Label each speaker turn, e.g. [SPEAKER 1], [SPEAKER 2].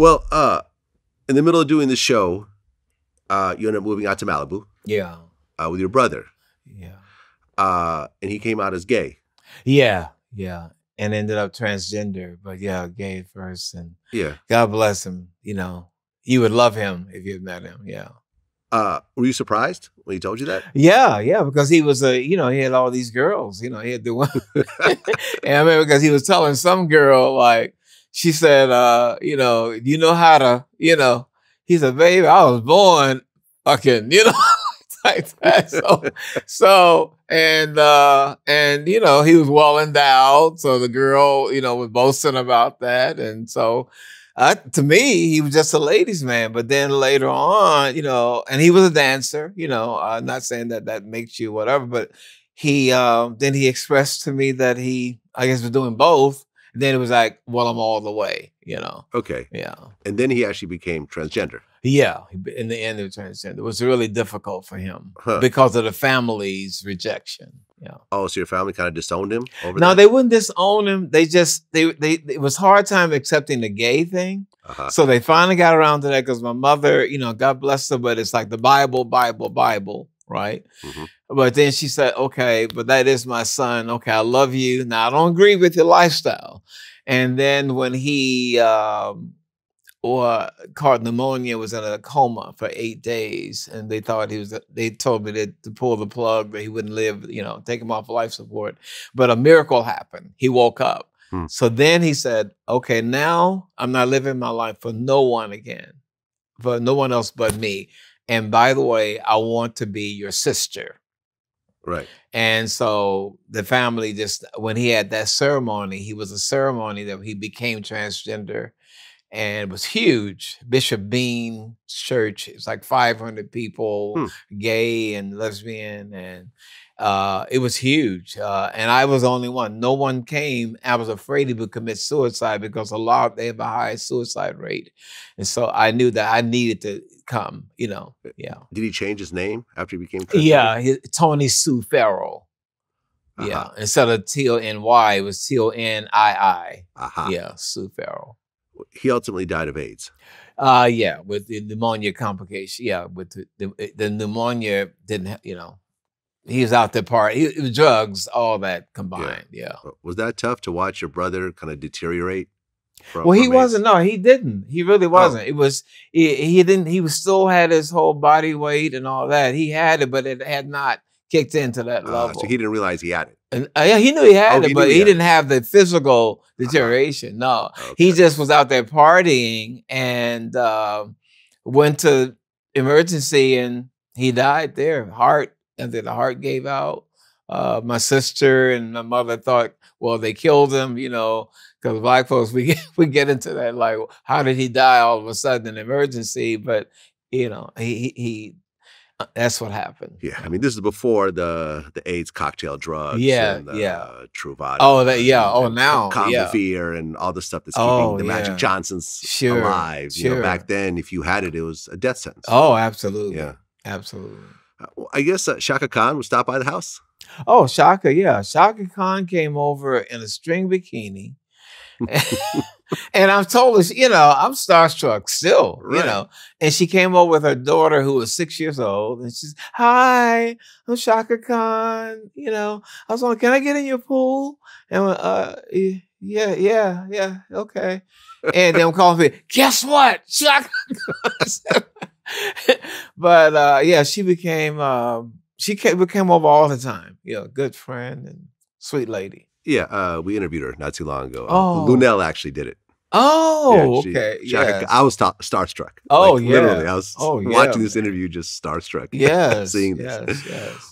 [SPEAKER 1] Well, uh, in the middle of doing the show, uh, you end up moving out to Malibu. Yeah. Uh, with your brother. Yeah. Uh, and he came out as gay. Yeah,
[SPEAKER 2] yeah, and ended up transgender, but yeah, gay first, and
[SPEAKER 1] yeah. God
[SPEAKER 2] bless him. You know, you would love him if you had met him. Yeah. Uh, were you surprised when he told you that? Yeah, yeah, because he was a, you know, he had all these girls, you know, he had the one, and I remember because he was telling some girl like, she said, uh, you know, you know how to, you know, he said, baby, I was born fucking, you know, like that. So, so and uh, and you know, he was well endowed. So the girl, you know, was boasting about that. And so uh, to me, he was just a ladies' man. But then later on, you know, and he was a dancer, you know, uh, not saying that that makes you whatever, but he uh, then he expressed to me that he, I guess, was doing both then it was like, well, I'm all the way,
[SPEAKER 1] you know. Okay. Yeah. And then he actually became transgender. Yeah,
[SPEAKER 2] in the end he was transgender, it was really difficult for
[SPEAKER 1] him huh. because of the family's rejection. Yeah. Oh, so your family kind of disowned him? no, that?
[SPEAKER 2] they wouldn't disown him. They just they they it was hard time accepting the gay thing. Uh-huh. So they finally got around to that because my mother, you know, God bless her, but it's like the Bible, Bible, Bible right? Mm-hmm. But then she said, okay, but that is my son. Okay, I love you. Now, I don't agree with your lifestyle. And then when he um, or caught pneumonia, was in a coma for eight days, and they thought he was. They told me that to pull the plug, that he wouldn't live. You know, take him off life support. But a miracle happened. He woke up. Hmm. So then he said, "Okay, now I'm not living my life for no one again, for no one else but me." And by the way, I want to be your sister. Right. And so the family just, when he had that ceremony, he was a ceremony that he became transgender and it was huge. Bishop Bean Church, it's like 500 people, hmm. gay and lesbian, and uh, it was huge. Uh, and I was the only one. No one came. I was afraid he would commit suicide because a lot they have a high suicide rate, and so I knew that I needed to come. You know, yeah. Did he change his name after he became? Christian? Yeah, he, Tony Sue Farrell. Uh-huh. Yeah, instead of T O N Y, it was T O uh-huh. Yeah, Sue Farrell he ultimately
[SPEAKER 1] died of AIDS. Uh, yeah,
[SPEAKER 2] with the pneumonia complication. Yeah, with the, the, the pneumonia
[SPEAKER 1] didn't, you know, he's out there part. It was drugs, all that combined. Yeah. yeah. Was that tough to watch your brother kind of deteriorate? From, well, he wasn't. No,
[SPEAKER 2] he didn't. He really oh. wasn't. Oh. It was he, he didn't. He was still had his whole body weight and all that. He had it, but it had not kicked into that ah, level. Uh, so he didn't realize he had it. And, uh, yeah, he knew he had oh, it, he but he, he didn't it. have the physical deterioration. Uh-huh. No, okay. he just was out there partying and uh, went to emergency, and he died there. Heart, and then the heart gave out. Uh, my sister and my mother thought, well, they killed him, you know, because black folks we get, we get into that like, how did he die all of a sudden? in emergency, but you know, he he uh, that's what
[SPEAKER 1] happened. Yeah, I mean, this is before the the AIDS cocktail drugs. Yeah, and the, yeah. Uh, Truvada. Oh, that yeah. And, oh, and now Comdivir yeah. and all the stuff that's oh, keeping the yeah. Magic Johnsons sure, alive. Sure. You know, back then, if you had it, it was a death sentence. Oh, absolutely. Yeah, absolutely. Uh, I guess uh, Shaka Khan would stop by the house.
[SPEAKER 2] Oh, Shaka, yeah, Shaka Khan came over in a string bikini. and I'm told you know, I'm starstruck still, right. you know. And she came over with her daughter who was six years old, and she's, "Hi, I'm Shaka Khan." You know, I was like, "Can I get in your pool?" And went, uh, yeah, yeah, yeah, okay. And then we me, guess what, Shaka. but uh, yeah, she became uh, she came, became over all the time. You know, good friend and sweet lady.
[SPEAKER 1] Yeah, uh, we interviewed her not too long ago. Uh, oh. Lunel actually did it.
[SPEAKER 2] Oh, yeah, okay. Oh, yeah, I
[SPEAKER 1] was ta- starstruck. Oh, like, yeah. Literally, I was oh, yeah, watching man. this interview just starstruck. Yes, seeing this. Yes, yes.